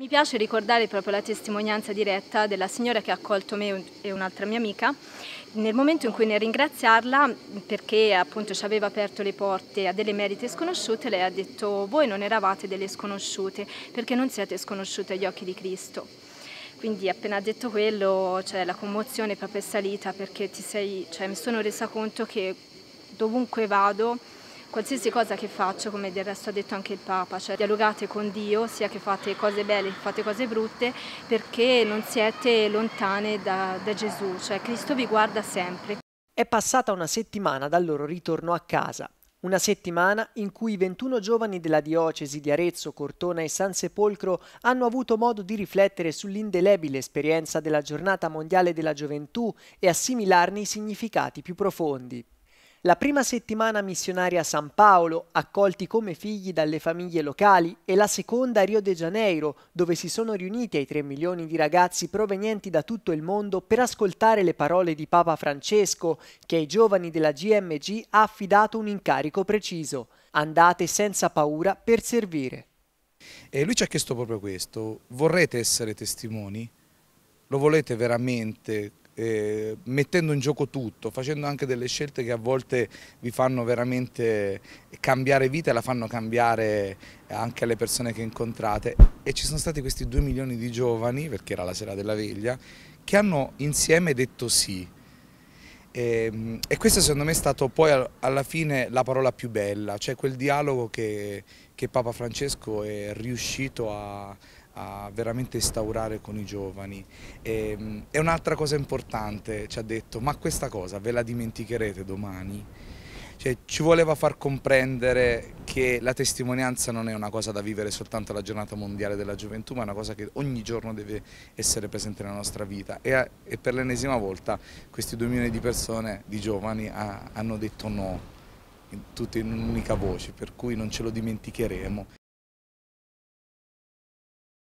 Mi piace ricordare proprio la testimonianza diretta della signora che ha accolto me e un'altra mia amica nel momento in cui nel ringraziarla perché appunto ci aveva aperto le porte a delle merite sconosciute lei ha detto voi non eravate delle sconosciute perché non siete sconosciute agli occhi di Cristo. Quindi appena detto quello cioè, la commozione è proprio salita perché sei, cioè, mi sono resa conto che dovunque vado qualsiasi cosa che faccio, come del resto ha detto anche il Papa, cioè dialogate con Dio, sia che fate cose belle che fate cose brutte, perché non siete lontane da, da Gesù, cioè Cristo vi guarda sempre. È passata una settimana dal loro ritorno a casa. Una settimana in cui i 21 giovani della diocesi di Arezzo, Cortona e San Sepolcro hanno avuto modo di riflettere sull'indelebile esperienza della giornata mondiale della gioventù e assimilarne i significati più profondi. La prima settimana missionaria a San Paolo, accolti come figli dalle famiglie locali, e la seconda a Rio de Janeiro, dove si sono riuniti ai 3 milioni di ragazzi provenienti da tutto il mondo per ascoltare le parole di Papa Francesco, che ai giovani della GMG ha affidato un incarico preciso. Andate senza paura per servire. E lui ci ha chiesto proprio questo, vorrete essere testimoni? Lo volete veramente eh, mettendo in gioco tutto, facendo anche delle scelte che a volte vi fanno veramente cambiare vita e la fanno cambiare anche alle persone che incontrate. E ci sono stati questi due milioni di giovani, perché era la sera della veglia, che hanno insieme detto sì. E, ehm, e questo secondo me è stata poi alla fine la parola più bella, cioè quel dialogo che, che Papa Francesco è riuscito a, veramente instaurare con i giovani. E, ehm, e un'altra cosa importante ci ha detto, ma questa cosa ve la dimenticherete domani? Cioè, ci voleva far comprendere che la testimonianza non è una cosa da vivere soltanto alla giornata mondiale della gioventù, ma è una cosa che ogni giorno deve essere presente nella nostra vita. E, e per l'ennesima volta questi due milioni di persone, di giovani, ha, hanno detto no, tutti in un'unica voce, per cui non ce lo dimenticheremo.